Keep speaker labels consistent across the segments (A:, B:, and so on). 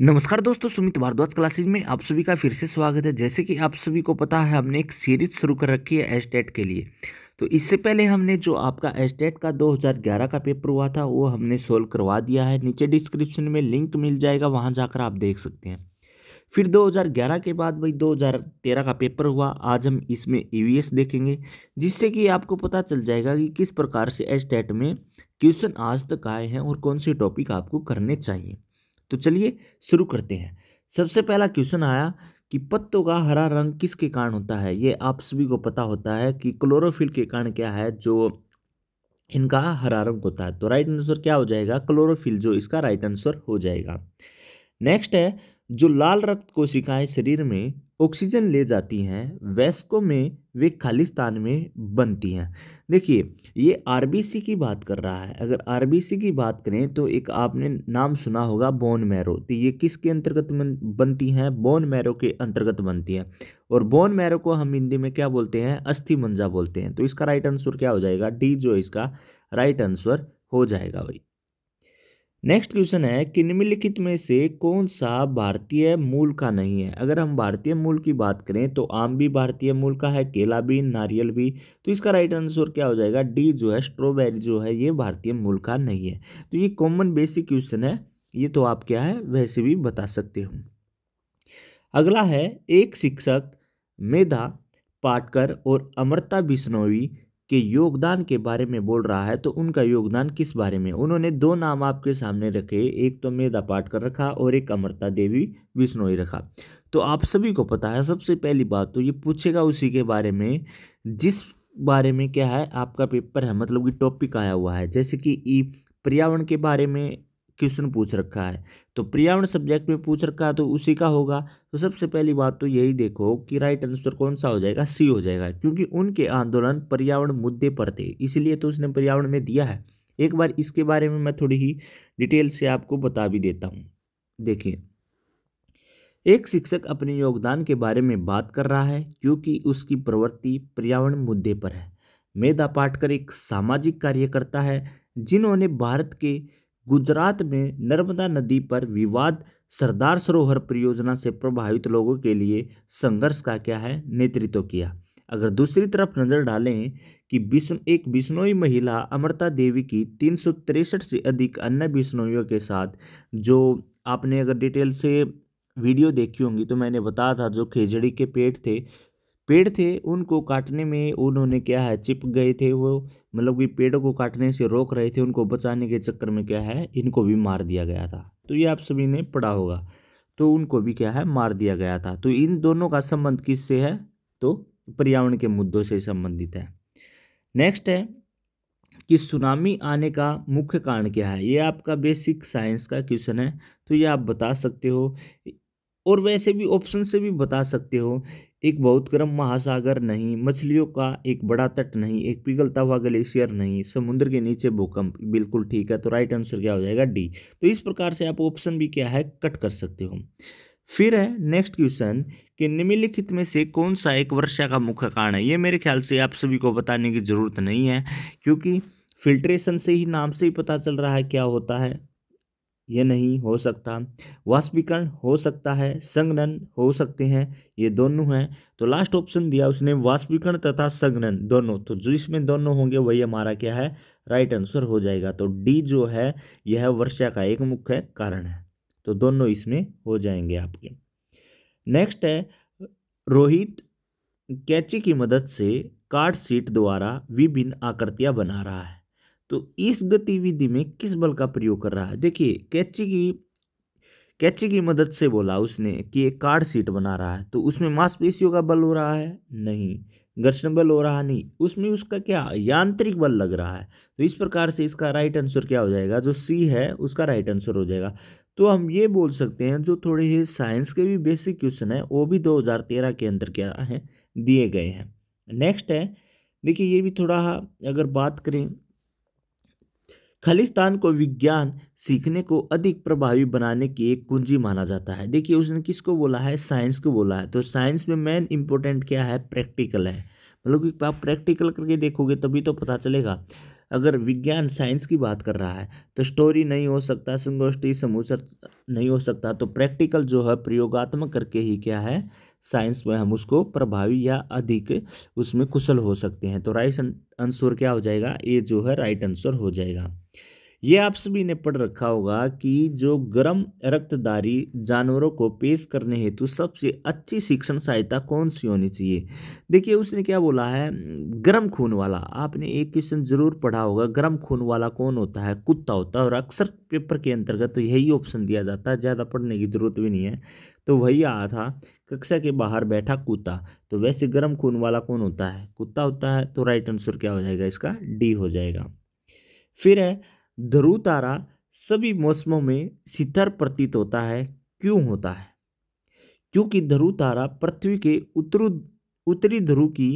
A: नमस्कार दोस्तों सुमित भारद्वाज क्लासेज में आप सभी का फिर से स्वागत है जैसे कि आप सभी को पता है हमने एक सीरीज शुरू कर रखी है एस्टेट के लिए तो इससे पहले हमने जो आपका एस्टेट का 2011 का पेपर हुआ था वो हमने सोल्व करवा दिया है नीचे डिस्क्रिप्शन में लिंक मिल जाएगा वहाँ जाकर आप देख सकते हैं फिर 2011 के बाद भाई 2013 का पेपर हुआ आज हम इसमें ई e देखेंगे जिससे कि आपको पता चल जाएगा कि किस प्रकार से एस्टेट में क्वेश्चन आज तक आए हैं और कौन से टॉपिक आपको करने चाहिए तो चलिए शुरू करते हैं सबसे पहला क्वेश्चन आया कि पत्तों का हरा रंग किसके कारण होता है ये आप सभी को पता होता है कि क्लोरोफिल के कारण क्या है जो इनका हरा रंग होता है तो राइट आंसर क्या हो जाएगा क्लोरोफिल जो इसका राइट आंसर हो जाएगा नेक्स्ट है जो लाल रक्त कोशिकाएं शरीर में ऑक्सीजन ले जाती हैं वैस्को में वे खालिस्तान में बनती हैं देखिए ये आरबीसी की बात कर रहा है अगर आरबीसी की बात करें तो एक आपने नाम सुना होगा बोन मैरो तो ये किसके अंतर्गत बनती हैं बोन मैरो के अंतर्गत बनती हैं और बोन मैरो को हम हिंदी में क्या बोलते हैं अस्थि मंजा बोलते हैं तो इसका राइट आंसर क्या हो जाएगा डी जो इसका राइट आंसर हो जाएगा भाई नेक्स्ट क्वेश्चन है कि निम्नलिखित में से कौन सा भारतीय मूल का नहीं है अगर हम भारतीय मूल की बात करें तो आम भी भारतीय मूल का है केला भी नारियल भी तो इसका राइट आंसर क्या हो जाएगा डी जो है स्ट्रॉबेरी जो है ये भारतीय मूल का नहीं है तो ये कॉमन बेसिक क्वेश्चन है ये तो आप क्या है वैसे भी बता सकते हो अगला है एक शिक्षक मेधा पाटकर और अमृता बिश्नोई के योगदान के बारे में बोल रहा है तो उनका योगदान किस बारे में उन्होंने दो नाम आपके सामने रखे एक तो मेधा पाटकर रखा और एक अमृता देवी बिश्नोई रखा तो आप सभी को पता है सबसे पहली बात तो ये पूछेगा उसी के बारे में जिस बारे में क्या है आपका पेपर है मतलब कि टॉपिक आया हुआ है जैसे कि ई पर्यावरण के बारे में क्वेश्चन पूछ रखा है तो पर्यावरण सब्जेक्ट में पूछ रखा है तो उसी का होगा तो सबसे पहली बात तो यही देखो कि राइट आंसर कौन सा हो जाएगा सी हो जाएगा क्योंकि उनके आंदोलन पर्यावरण मुद्दे पर थे इसलिए तो उसने पर्यावरण में दिया है एक बार इसके बारे में मैं थोड़ी ही डिटेल से आपको बता भी देता हूँ देखिए एक शिक्षक अपने योगदान के बारे में बात कर रहा है क्योंकि उसकी प्रवृत्ति पर्यावरण मुद्दे पर है मेधा पाटकर एक सामाजिक कार्यकर्ता है जिन्होंने भारत के गुजरात में नर्मदा नदी पर विवाद सरदार सरोवर परियोजना से प्रभावित लोगों के लिए संघर्ष का क्या है नेतृत्व किया अगर दूसरी तरफ नज़र डालें कि विष्णु एक बिश्नोई महिला अमृता देवी की तीन से अधिक अन्य बिश्नोइयों के साथ जो आपने अगर डिटेल से वीडियो देखी होंगी तो मैंने बताया था जो खेजड़ी के पेट थे पेड़ थे उनको काटने में उन्होंने क्या है चिप गए थे वो मतलब कि पेड़ों को काटने से रोक रहे थे उनको बचाने के चक्कर में क्या है इनको भी मार दिया गया था तो ये आप सभी ने पढ़ा होगा तो उनको भी क्या है मार दिया गया था तो इन दोनों का संबंध किससे है तो पर्यावरण के मुद्दों से संबंधित है नेक्स्ट है कि सुनामी आने का मुख्य कारण क्या है ये आपका बेसिक साइंस का क्वेश्चन है तो ये आप बता सकते हो और वैसे भी ऑप्शन से भी बता सकते हो एक बहुत गर्म महासागर नहीं मछलियों का एक बड़ा तट नहीं एक पिघलता हुआ ग्लेशियर नहीं समुद्र के नीचे भूकंप बिल्कुल ठीक है तो राइट आंसर क्या हो जाएगा डी तो इस प्रकार से आप ऑप्शन भी क्या है कट कर सकते हो फिर है नेक्स्ट क्वेश्चन कि निम्नलिखित में से कौन सा एक वर्षा का मुख्य कारण है ये मेरे ख्याल से आप सभी को बताने की जरूरत नहीं है क्योंकि फिल्ट्रेशन से ही नाम से ही पता चल रहा है क्या होता है ये नहीं हो सकता वाष्पीकरण हो सकता है संगनन हो सकते हैं ये दोनों हैं तो लास्ट ऑप्शन दिया उसने वाष्पीकरण तथा संगनन दोनों तो जो इसमें दोनों होंगे वही हमारा क्या है राइट आंसर हो जाएगा तो डी जो है यह वर्षा का एक मुख्य कारण है तो दोनों इसमें हो जाएंगे आपके नेक्स्ट है रोहित कैची की मदद से कार्ड सीट द्वारा विभिन्न आकृतियां बना रहा है तो इस गतिविधि में किस बल का प्रयोग कर रहा है देखिए कैची की कैची की मदद से बोला उसने कि एक कार्ड सीट बना रहा है तो उसमें मांसपेशियों का बल हो रहा है नहीं घर्षण बल हो रहा नहीं उसमें उसका क्या यांत्रिक बल लग रहा है तो इस प्रकार से इसका राइट आंसर क्या हो जाएगा जो सी है उसका राइट आंसर हो जाएगा तो हम ये बोल सकते हैं जो थोड़े ही साइंस के भी बेसिक क्वेश्चन है वो भी 2013 के अंदर क्या है दिए गए हैं नेक्स्ट है देखिए ये भी थोड़ा अगर बात करें खालिस्तान को विज्ञान सीखने को अधिक प्रभावी बनाने की एक कुंजी माना जाता है देखिए उसने किसको बोला है साइंस को बोला है तो साइंस में मेन इम्पोर्टेंट क्या है प्रैक्टिकल है मतलब कि आप प्रैक्टिकल करके देखोगे तभी तो पता चलेगा अगर विज्ञान साइंस की बात कर रहा है तो स्टोरी नहीं हो सकता संगोष्ठी समूचा नहीं हो सकता तो प्रैक्टिकल जो है प्रयोगात्मक करके ही क्या है साइंस में हम उसको प्रभावी या अधिक उसमें कुशल हो सकते हैं तो राइट आंसर क्या हो जाएगा ये जो है राइट आंसर हो जाएगा ये आप सभी ने पढ़ रखा होगा कि जो गर्म रक्तदारी जानवरों को पेश करने हेतु सबसे अच्छी शिक्षण सहायता कौन सी होनी चाहिए देखिए उसने क्या बोला है गर्म खून वाला आपने एक क्वेश्चन जरूर पढ़ा होगा गर्म खून वाला कौन होता है कुत्ता होता है और अक्सर पेपर के अंतर्गत तो यही ऑप्शन दिया जाता है ज़्यादा पढ़ने की जरूरत भी नहीं है तो वही आया था कक्षा के बाहर बैठा कुत्ता तो वैसे गर्म खून वाला कौन होता है कुत्ता होता है तो राइट आंसर क्या हो जाएगा इसका डी हो जाएगा फिर है ध्रुव तारा सभी मौसमों में शीतल प्रतीत होता है क्यों होता है क्योंकि ध्रुव तारा पृथ्वी के उत्तर उत्तरी ध्रुव की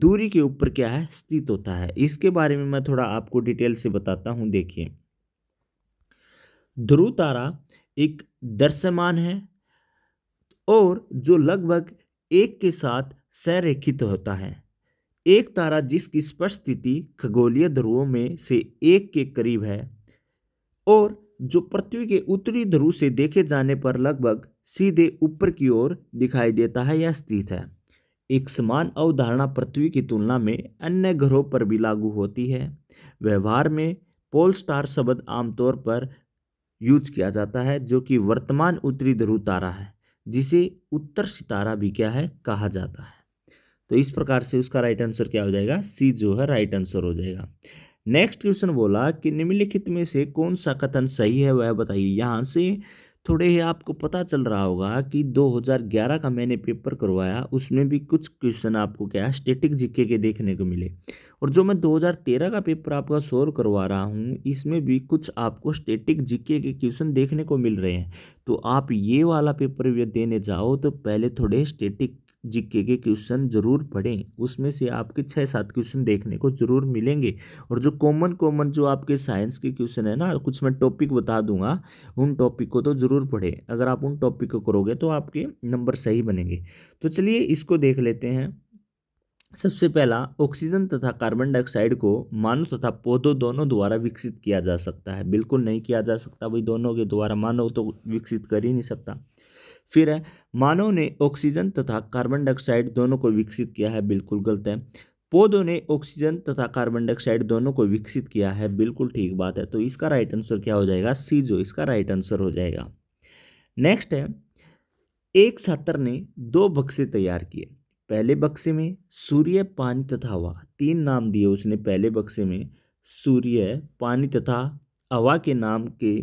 A: दूरी के ऊपर क्या है स्थित होता है इसके बारे में मैं थोड़ा आपको डिटेल से बताता हूँ देखिए ध्रुव तारा एक दर्शमान है और जो लगभग एक के साथ संरेखित होता है एक तारा जिसकी स्पष्ट स्थिति खगोलीय ध्रुवों में से एक के करीब है और जो पृथ्वी के उत्तरी ध्रुव से देखे जाने पर लगभग सीधे ऊपर की ओर दिखाई देता है या स्थित है एक समान अवधारणा पृथ्वी की तुलना में अन्य ग्रहों पर भी लागू होती है व्यवहार में पोल स्टार शब्द आमतौर पर यूज किया जाता है जो कि वर्तमान उत्तरी ध्रुव तारा है जिसे उत्तर सितारा भी क्या है कहा जाता है तो इस प्रकार से उसका राइट आंसर क्या हो जाएगा सी जो है राइट आंसर हो जाएगा नेक्स्ट क्वेश्चन बोला कि निम्नलिखित में से कौन सा कथन सही है वह बताइए यहाँ से थोड़े ही आपको पता चल रहा होगा कि 2011 का मैंने पेपर करवाया उसमें भी कुछ क्वेश्चन आपको क्या स्टेटिक जीके के देखने को मिले और जो मैं 2013 का पेपर आपका सोल्व करवा रहा हूँ इसमें भी कुछ आपको स्टेटिक जीके के क्वेश्चन देखने को मिल रहे हैं तो आप ये वाला पेपर भी देने जाओ तो पहले थोड़े स्टेटिक जीके के क्वेश्चन ज़रूर पढ़ें उसमें से आपके छः सात क्वेश्चन देखने को ज़रूर मिलेंगे और जो कॉमन कॉमन जो आपके साइंस के क्वेश्चन है ना कुछ मैं टॉपिक बता दूंगा उन टॉपिक को तो ज़रूर पढ़ें अगर आप उन टॉपिक को करोगे तो आपके नंबर सही बनेंगे तो चलिए इसको देख लेते हैं सबसे पहला ऑक्सीजन तथा कार्बन डाइऑक्साइड को मानव तथा पौधों दोनों द्वारा विकसित किया जा सकता है बिल्कुल नहीं किया जा सकता भाई दोनों के द्वारा मानव तो विकसित कर ही नहीं सकता फिर है मानव ने ऑक्सीजन तथा कार्बन डाइऑक्साइड दोनों को विकसित किया है बिल्कुल गलत है पौधों ने ऑक्सीजन तथा कार्बन डाइऑक्साइड दोनों को विकसित किया है बिल्कुल ठीक बात है तो इसका राइट आंसर क्या हो जाएगा सी जो इसका राइट आंसर हो जाएगा नेक्स्ट है एक छात्र ने दो बक्से तैयार किए पहले बक्से में सूर्य पानी तथा हवा तीन नाम दिए उसने पहले बक्से में सूर्य पानी तथा हवा के नाम के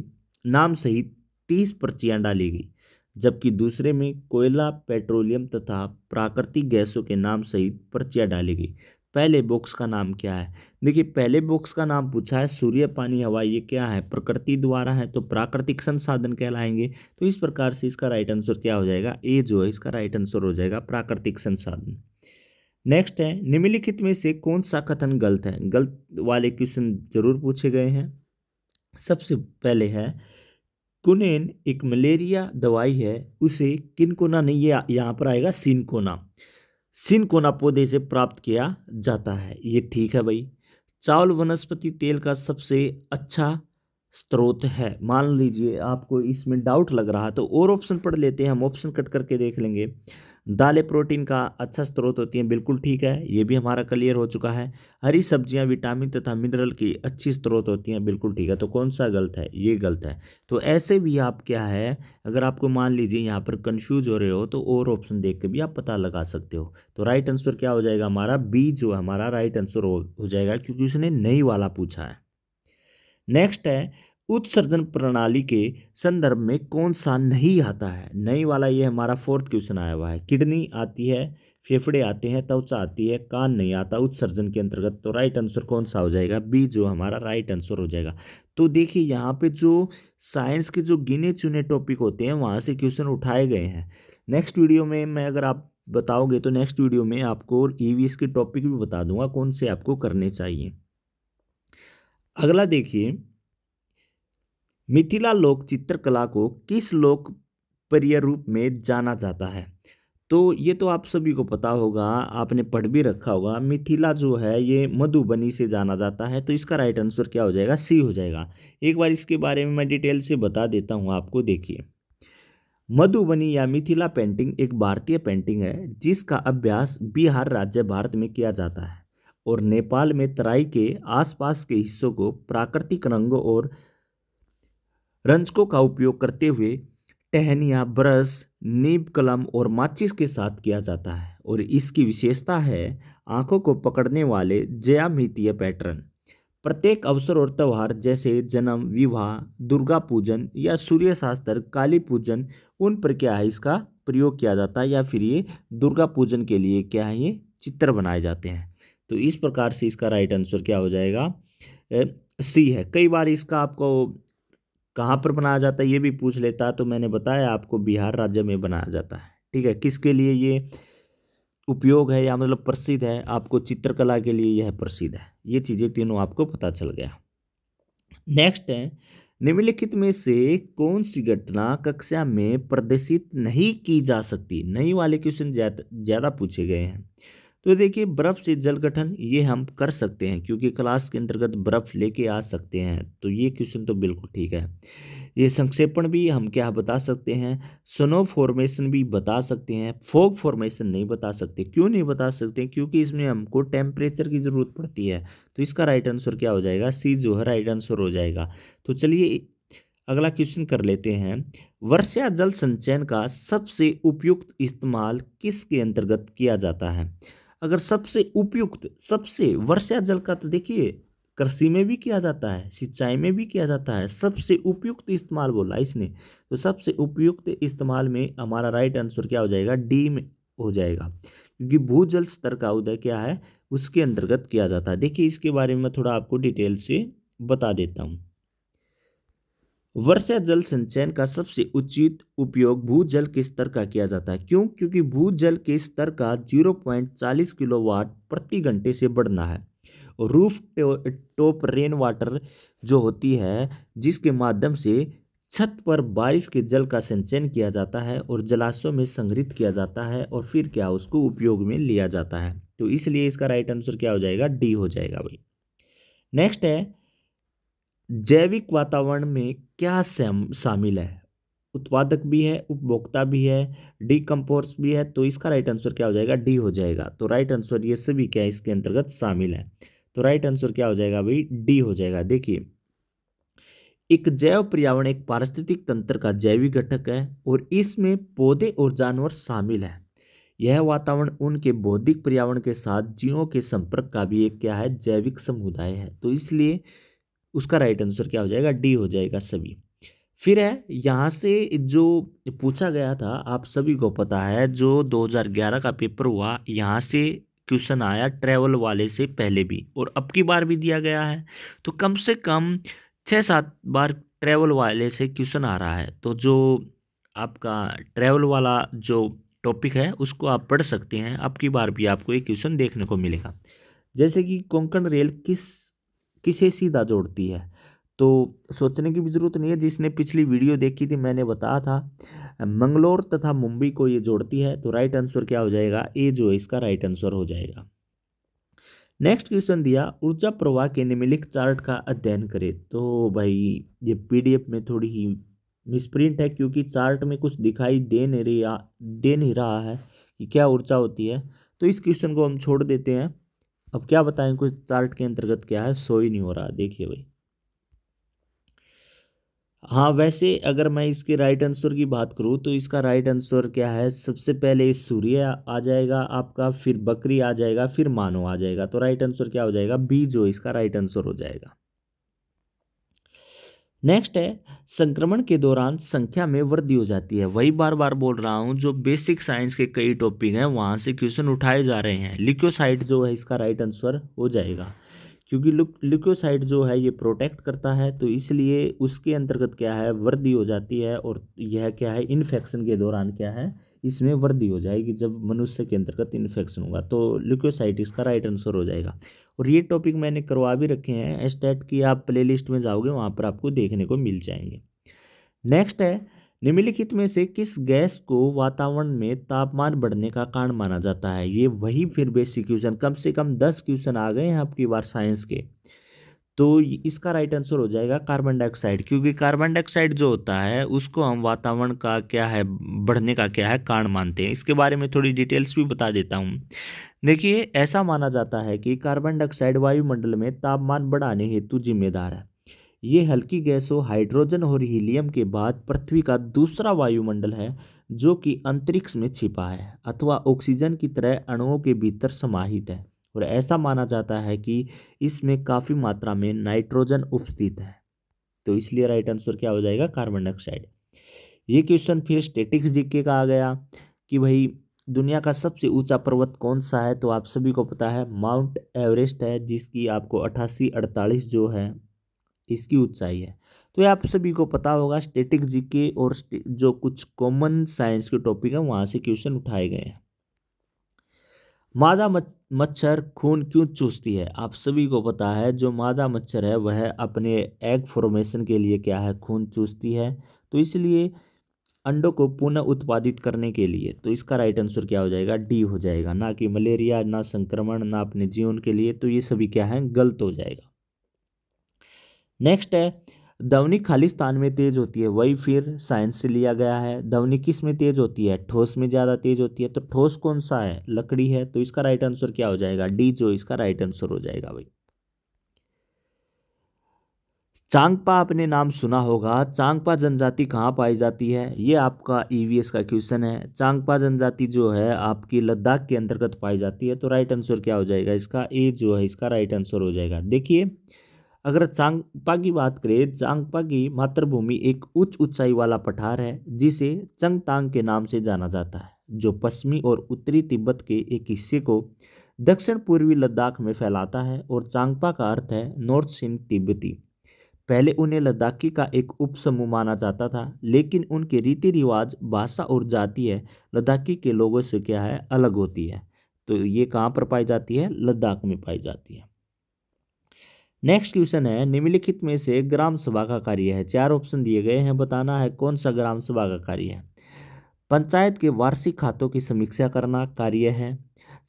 A: नाम सहित तीस पर्चियाँ डाली गई जबकि दूसरे में कोयला पेट्रोलियम तथा प्राकृतिक गैसों के नाम सहित पर्चियाँ डाली गई पहले बॉक्स का नाम क्या है देखिए पहले बॉक्स का नाम पूछा है सूर्य पानी हवा ये क्या है प्रकृति द्वारा है तो प्राकृतिक संसाधन कहलाएंगे तो इस प्रकार से इसका राइट आंसर क्या हो जाएगा ए जो है इसका राइट आंसर हो जाएगा प्राकृतिक संसाधन नेक्स्ट है निम्नलिखित में से कौन सा कथन गलत है गलत वाले क्वेश्चन जरूर पूछे गए हैं सबसे पहले है कुनेन एक मलेरिया दवाई है उसे किन कोना नहीं ये यहाँ पर आएगा सिनकोना सिनकोना पौधे से प्राप्त किया जाता है ये ठीक है भाई चावल वनस्पति तेल का सबसे अच्छा स्रोत है मान लीजिए आपको इसमें डाउट लग रहा है तो और ऑप्शन पढ़ लेते हैं हम ऑप्शन कट करके देख लेंगे दालें प्रोटीन का अच्छा स्रोत होती हैं बिल्कुल ठीक है ये भी हमारा क्लियर हो चुका है हरी सब्जियां विटामिन तथा मिनरल की अच्छी स्रोत होती हैं बिल्कुल ठीक है तो कौन सा गलत है ये गलत है तो ऐसे भी आप क्या है अगर आपको मान लीजिए यहाँ पर कन्फ्यूज हो रहे हो तो और ऑप्शन देख के भी आप पता लगा सकते हो तो राइट आंसर क्या हो जाएगा हमारा बी जो हमारा राइट आंसर हो जाएगा क्योंकि उसने नई वाला पूछा है नेक्स्ट है उत्सर्जन प्रणाली के संदर्भ में कौन सा नहीं आता है नहीं वाला ये हमारा फोर्थ क्वेश्चन आया हुआ है किडनी आती है फेफड़े आते हैं त्वचा आती है कान नहीं आता उत्सर्जन के अंतर्गत तो राइट आंसर कौन सा हो जाएगा बी जो हमारा राइट आंसर हो जाएगा तो देखिए यहाँ पे जो साइंस के जो गिने चुने टॉपिक होते हैं वहाँ से क्वेश्चन उठाए गए हैं नेक्स्ट वीडियो में मैं अगर आप बताओगे तो नेक्स्ट वीडियो में आपको ई e के टॉपिक भी बता दूंगा कौन से आपको करने चाहिए अगला देखिए मिथिला लोक चित्रकला को किस लोकप्रिय रूप में जाना जाता है तो ये तो आप सभी को पता होगा आपने पढ़ भी रखा होगा मिथिला जो है ये मधुबनी से जाना जाता है तो इसका राइट आंसर क्या हो जाएगा सी हो जाएगा एक बार इसके बारे में मैं डिटेल से बता देता हूँ आपको देखिए मधुबनी या मिथिला पेंटिंग एक भारतीय पेंटिंग है जिसका अभ्यास बिहार राज्य भारत में किया जाता है और नेपाल में तराई के आसपास के हिस्सों को प्राकृतिक रंगों और रंजकों का उपयोग करते हुए टहनिया ब्रश नीब कलम और माचिस के साथ किया जाता है और इसकी विशेषता है आंखों को पकड़ने वाले ज्यामितीय पैटर्न प्रत्येक अवसर और त्यौहार जैसे जन्म विवाह दुर्गा पूजन या सूर्य शास्त्र काली पूजन उन पर क्या है इसका प्रयोग किया जाता है या फिर ये दुर्गा पूजन के लिए क्या है ये चित्र बनाए जाते हैं तो इस प्रकार से इसका राइट आंसर क्या हो जाएगा सी है कई बार इसका आपको कहाँ पर बनाया जाता है ये भी पूछ लेता तो मैंने बताया आपको बिहार राज्य में बनाया जाता है ठीक है किसके लिए ये उपयोग है या मतलब प्रसिद्ध है आपको चित्रकला के लिए यह प्रसिद्ध है ये चीज़ें तीनों आपको पता चल गया नेक्स्ट है निम्नलिखित में से कौन सी घटना कक्षा में प्रदर्शित नहीं की जा सकती नई वाले क्वेश्चन ज़्यादा पूछे गए हैं तो देखिए बर्फ़ से जल गठन ये हम कर सकते हैं क्योंकि क्लास के अंतर्गत बर्फ़ लेके आ सकते हैं तो ये क्वेश्चन तो बिल्कुल ठीक है ये संक्षेपण भी हम क्या बता सकते हैं स्नो फॉर्मेशन भी बता सकते हैं फोग फॉर्मेशन नहीं बता सकते क्यों नहीं बता सकते क्योंकि इसमें हमको टेम्परेचर की ज़रूरत पड़ती है तो इसका राइट आंसर क्या हो जाएगा सी जो है राइट आंसर हो जाएगा तो चलिए अगला क्वेश्चन कर लेते हैं वर्षा जल संचयन का सबसे उपयुक्त इस्तेमाल किसके अंतर्गत किया जाता है अगर सबसे उपयुक्त सबसे वर्षा जल का तो देखिए कृषि में भी किया जाता है सिंचाई में भी किया जाता है सबसे उपयुक्त इस्तेमाल बोला इसने तो सबसे उपयुक्त इस्तेमाल में हमारा राइट आंसर क्या हो जाएगा डी में हो जाएगा क्योंकि भूजल स्तर का उदय क्या है उसके अंतर्गत किया जाता है देखिए इसके बारे में मैं थोड़ा आपको डिटेल से बता देता हूँ वर्षा जल संचयन का सबसे उचित उपयोग भूजल के स्तर का किया जाता है क्यों क्योंकि भूजल के स्तर का 0.40 किलोवाट प्रति घंटे से बढ़ना है रूफ टॉप रेन वाटर जो होती है जिसके माध्यम से छत पर बारिश के जल का संचयन किया जाता है और जलाशयों में संग्रहित किया जाता है और फिर क्या उसको उपयोग में लिया जाता है तो इसलिए इसका राइट आंसर क्या हो जाएगा डी हो जाएगा भाई नेक्स्ट है जैविक वातावरण में क्या शामिल है उत्पादक भी है उपभोक्ता भी है डी डीकम्पोर्स भी है तो इसका राइट आंसर क्या हो जाएगा डी हो जाएगा तो राइट आंसर ये सभी क्या है इसके अंतर्गत शामिल है तो राइट आंसर क्या हो जाएगा भाई डी हो जाएगा देखिए एक जैव पर्यावरण एक पारिस्थितिक तंत्र का जैविक घटक है और इसमें पौधे और जानवर शामिल है यह वातावरण उनके बौद्धिक पर्यावरण के साथ जीवों के संपर्क का भी एक क्या है जैविक समुदाय है तो इसलिए उसका राइट आंसर क्या हो जाएगा डी हो जाएगा सभी फिर है यहाँ से जो पूछा गया था आप सभी को पता है जो 2011 का पेपर हुआ यहाँ से क्वेश्चन आया ट्रैवल वाले से पहले भी और अब की बार भी दिया गया है तो कम से कम छः सात बार ट्रैवल वाले से क्वेश्चन आ रहा है तो जो आपका ट्रैवल वाला जो टॉपिक है उसको आप पढ़ सकते हैं अब की बार भी आपको ये क्वेश्चन देखने को मिलेगा जैसे कि कोंकण रेल किस किसे सीधा जोड़ती है तो सोचने की भी ज़रूरत नहीं है जिसने पिछली वीडियो देखी थी मैंने बताया था मंगलोर तथा मुंबई को ये जोड़ती है तो राइट आंसर क्या हो जाएगा ए जो है इसका राइट आंसर हो जाएगा नेक्स्ट क्वेश्चन दिया ऊर्जा प्रवाह के निम्नलिखित चार्ट का अध्ययन करें तो भाई ये पीडीएफ में थोड़ी ही मिसप्रिंट है क्योंकि चार्ट में कुछ दिखाई दे नहीं रहा दे नहीं रहा है कि क्या ऊर्जा होती है तो इस क्वेश्चन को हम छोड़ देते हैं अब क्या बताएं कुछ चार्ट के अंतर्गत क्या है सो ही नहीं हो रहा देखिए भाई हाँ वैसे अगर मैं इसके राइट आंसर की बात करूँ तो इसका राइट आंसर क्या है सबसे पहले सूर्य आ जाएगा आपका फिर बकरी आ जाएगा फिर मानव आ जाएगा तो राइट आंसर क्या हो जाएगा बी जो इसका राइट आंसर हो जाएगा नेक्स्ट है संक्रमण के दौरान संख्या में वृद्धि हो जाती है वही बार बार बोल रहा हूँ जो बेसिक साइंस के कई टॉपिक हैं वहाँ से क्वेश्चन उठाए जा रहे हैं लिक्योसाइट जो है इसका राइट आंसर हो जाएगा क्योंकि लिक्योसाइट जो है ये प्रोटेक्ट करता है तो इसलिए उसके अंतर्गत क्या है वृद्धि हो जाती है और यह क्या है इन्फेक्शन के दौरान क्या है इसमें वृद्धि हो जाएगी जब मनुष्य के अंतर्गत इन्फेक्शन होगा तो लिक्योसाइट इसका राइट आंसर हो जाएगा और ये टॉपिक मैंने करवा भी रखे हैं स्टेट की आप प्लेलिस्ट में जाओगे वहाँ पर आपको देखने को मिल जाएंगे नेक्स्ट है निम्नलिखित में से किस गैस को वातावरण में तापमान बढ़ने का कारण माना जाता है ये वही फिर बेसिक क्वेश्चन कम से कम दस क्वेश्चन आ गए हैं आपकी बार साइंस के तो इसका राइट आंसर हो जाएगा कार्बन डाइऑक्साइड क्योंकि कार्बन डाइऑक्साइड जो होता है उसको हम वातावरण का क्या है बढ़ने का क्या है कारण मानते हैं इसके बारे में थोड़ी डिटेल्स भी बता देता हूँ देखिए ऐसा माना जाता है कि कार्बन डाइऑक्साइड वायुमंडल में तापमान बढ़ाने हेतु जिम्मेदार है ये हल्की गैसों हाइड्रोजन और हीलियम के बाद पृथ्वी का दूसरा वायुमंडल है जो कि अंतरिक्ष में छिपा है अथवा ऑक्सीजन की तरह अणुओं के भीतर समाहित है और ऐसा माना जाता है कि इसमें काफ़ी मात्रा में नाइट्रोजन उपस्थित है तो इसलिए राइट आंसर क्या हो जाएगा कार्बन डाइऑक्साइड ये क्वेश्चन फिर स्टेटिक्स जीके का आ गया कि भाई दुनिया का सबसे ऊंचा पर्वत कौन सा है तो आप सभी को पता है माउंट एवरेस्ट है जिसकी आपको अट्ठासी अड़तालीस जो है इसकी ऊंचाई है तो ये आप सभी को पता होगा स्टेटिक जीके और जो कुछ कॉमन साइंस के टॉपिक है वहाँ से क्वेश्चन उठाए गए हैं मादा मच मच्छर खून क्यों चूसती है आप सभी को पता है जो मादा मच्छर है वह अपने एग फॉर्मेशन के लिए क्या है खून चूसती है तो इसलिए अंडों को पुनः उत्पादित करने के लिए तो इसका राइट आंसर क्या हो जाएगा डी हो जाएगा ना कि मलेरिया ना संक्रमण ना अपने जीवन के लिए तो ये सभी क्या है गलत हो जाएगा नेक्स्ट है ध्वनि खाली स्थान में तेज होती है वही फिर साइंस से लिया गया है ध्वनि किस में तेज होती है ठोस में ज़्यादा तेज होती है तो ठोस कौन सा है लकड़ी है तो इसका राइट आंसर क्या हो जाएगा डी जो इसका राइट आंसर हो जाएगा भाई चांगपा आपने नाम सुना होगा चांगपा जनजाति कहाँ पाई जाती है ये आपका ईवीएस e का क्वेश्चन है चांगपा जनजाति जो है आपकी लद्दाख के अंतर्गत पाई जाती है तो राइट आंसर क्या हो जाएगा इसका ए जो है इसका राइट आंसर हो जाएगा देखिए अगर चांगपा की बात करें चांगपा की मातृभूमि एक उच्च ऊंचाई वाला पठार है जिसे चंगतांग के नाम से जाना जाता है जो पश्चिमी और उत्तरी तिब्बत के एक हिस्से को दक्षिण पूर्वी लद्दाख में फैलाता है और चांगपा का अर्थ है नॉर्थ सिंह तिब्बती पहले उन्हें लद्दाखी का एक उपसमूह माना जाता था लेकिन उनके रीति रिवाज भाषा और जातीय लद्दाखी के लोगों से क्या है अलग होती है तो ये कहाँ पर पाई जाती है लद्दाख में पाई जाती है नेक्स्ट क्वेश्चन है निम्नलिखित में से ग्राम सभा का कार्य है चार ऑप्शन दिए गए हैं बताना है कौन सा ग्राम सभा का कार्य है पंचायत के वार्षिक खातों की समीक्षा करना कार्य है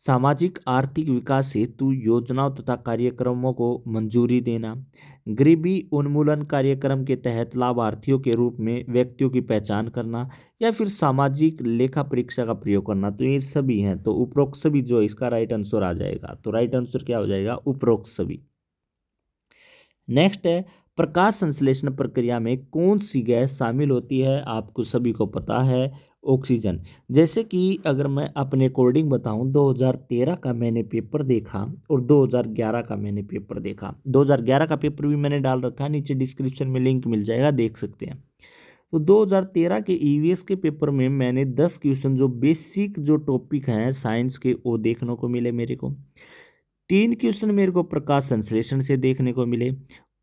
A: सामाजिक आर्थिक विकास हेतु योजनाओं तथा कार्यक्रमों को मंजूरी देना गरीबी उन्मूलन कार्यक्रम के तहत लाभार्थियों के रूप में व्यक्तियों की पहचान करना या फिर सामाजिक लेखा परीक्षा का प्रयोग करना तो ये सभी हैं तो उपरोक्त सभी जो इसका राइट आंसर आ जाएगा तो राइट आंसर क्या हो जाएगा उपरोक्त सभी नेक्स्ट है प्रकाश संश्लेषण प्रक्रिया में कौन सी गैस शामिल होती है आपको सभी को पता है ऑक्सीजन जैसे कि अगर मैं अपने अकॉर्डिंग बताऊं 2013 का मैंने पेपर देखा और 2011 का मैंने पेपर देखा 2011 का पेपर भी मैंने डाल रखा है नीचे डिस्क्रिप्शन में लिंक मिल जाएगा देख सकते हैं तो 2013 के ईवीएस e के पेपर में मैंने 10 क्वेश्चन जो बेसिक जो टॉपिक हैं साइंस के वो देखने को मिले मेरे को तीन क्वेश्चन मेरे को प्रकाश संश्लेषण से देखने को मिले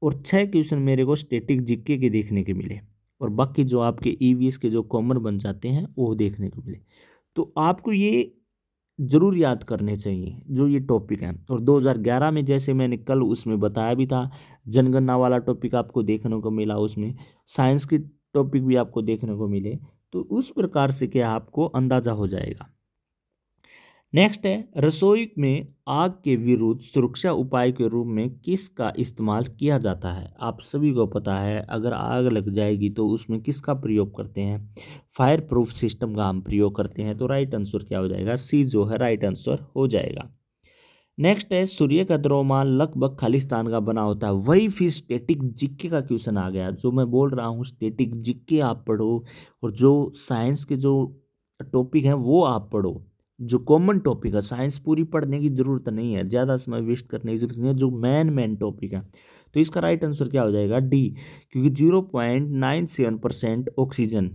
A: और छः क्वेश्चन मेरे को स्टेटिक जिक्के के देखने के मिले और बाकी जो आपके ई e के जो कॉमन बन जाते हैं वो देखने को मिले तो आपको ये ज़रूर याद करने चाहिए जो ये टॉपिक है और 2011 में जैसे मैंने कल उसमें बताया भी था जनगणना वाला टॉपिक आपको देखने को मिला उसमें साइंस की टॉपिक भी आपको देखने को मिले तो उस प्रकार से क्या आपको अंदाज़ा हो जाएगा नेक्स्ट है रसोई में आग के विरुद्ध सुरक्षा उपाय के रूप में किस का इस्तेमाल किया जाता है आप सभी को पता है अगर आग लग जाएगी तो उसमें किसका प्रयोग करते हैं फायर प्रूफ सिस्टम का हम प्रयोग करते हैं तो राइट आंसर क्या हो जाएगा सी जो है राइट आंसर हो जाएगा नेक्स्ट है सूर्य का द्रोमान लगभग खालिस्तान का बना होता है वही फिर स्टेटिक जिक्के का क्वेश्चन आ गया जो मैं बोल रहा हूँ स्टेटिक जिक्के आप पढ़ो और जो साइंस के जो टॉपिक हैं वो आप पढ़ो जो कॉमन टॉपिक है साइंस पूरी पढ़ने की ज़रूरत नहीं है ज़्यादा समय वेस्ट करने की ज़रूरत नहीं है जो मैन मैन टॉपिक है तो इसका राइट आंसर क्या हो जाएगा डी क्योंकि zero point nine seven percent oxygen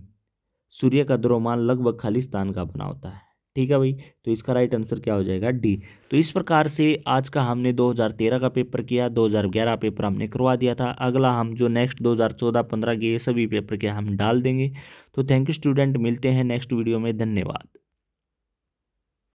A: सूर्य का द्रोमान लगभग खालिस्तान का बना होता है ठीक है भाई तो इसका राइट आंसर क्या हो जाएगा डी तो इस प्रकार से आज का हमने 2013 का पेपर किया 2011 पेपर हमने करवा दिया था अगला हम जो नेक्स्ट 2014-15 के ये सभी पेपर के हम डाल देंगे तो थैंक यू स्टूडेंट मिलते हैं नेक्स्ट वीडियो में धन्यवाद